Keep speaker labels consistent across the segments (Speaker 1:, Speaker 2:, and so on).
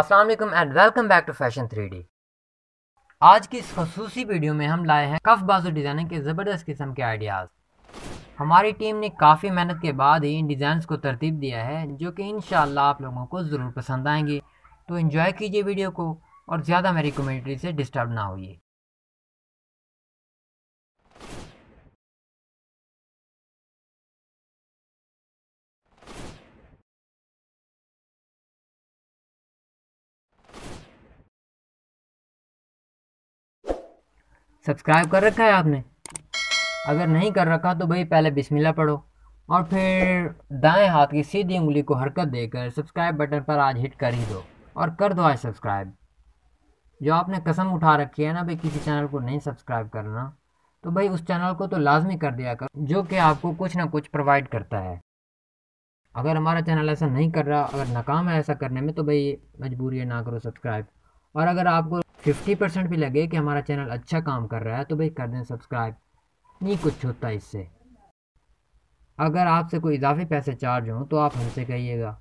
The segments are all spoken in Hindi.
Speaker 1: Aslam and welcome back to fashion three D आज की इस खसूसी वीडियो में हम लाए हैं कफ बाजू डिज़ाइनिंग के ज़बरदस्त किस्म के आइडियाज़ हमारी टीम ने काफ़ी मेहनत के बाद ही इन डिज़ाइंस को तरतीब दिया है जो कि इन आप लोगों को ज़रूर पसंद आएंगे तो इन्जॉय कीजिए वीडियो को और ज़्यादा मेरी कम्यूनिटी से डिस्टर्ब ना होइए सब्सक्राइब कर रखा है आपने अगर नहीं कर रखा तो भाई पहले बिस्मिल्लाह पढ़ो और फिर दाएं हाथ की सीधी उंगली को हरकत देकर सब्सक्राइब बटन पर आज हिट कर ही दो और कर दो आज सब्सक्राइब जो आपने कसम उठा रखी है ना भाई किसी चैनल को नहीं सब्सक्राइब करना तो भाई उस चैनल को तो लाजमी कर दिया कर जो कि आपको कुछ ना कुछ प्रोवाइड करता है अगर हमारा चैनल ऐसा नहीं कर रहा अगर नाकाम है ऐसा करने में तो भाई मजबूरी है ना करो सब्सक्राइब और अगर आपको फिफ्टी परसेंट भी लगे कि हमारा चैनल अच्छा काम कर रहा है तो भाई कर दें सब्सक्राइब नहीं कुछ होता इससे अगर आपसे कोई इजाफी पैसे चार्ज हों तो आप हमसे कहिएगा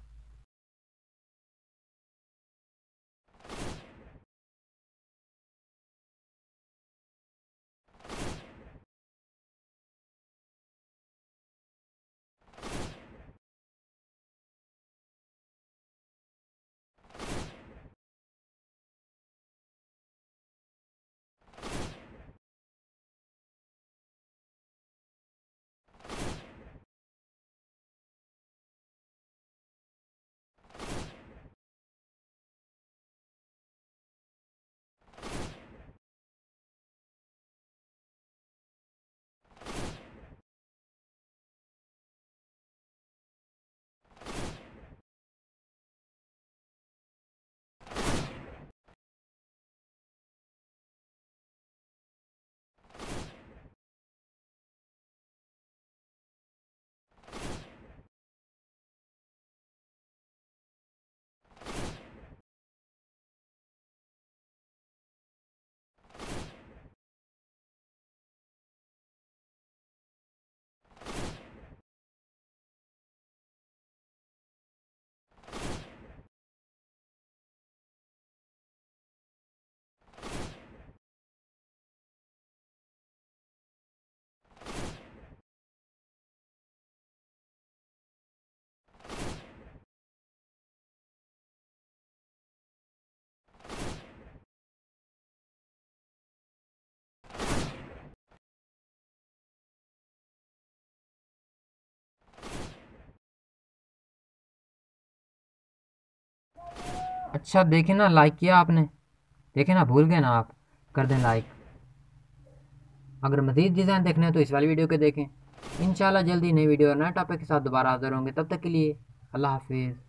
Speaker 1: अच्छा देखे ना लाइक किया आपने देखे ना भूल गए ना आप कर दें लाइक अगर मज़ीद डिज़ाइन देखने हैं तो इस वाली वीडियो के देखें इन जल्दी नई वीडियो और नए टॉपिक के साथ दोबारा हाजिर होंगे तब तक के लिए अल्लाह हाफिज़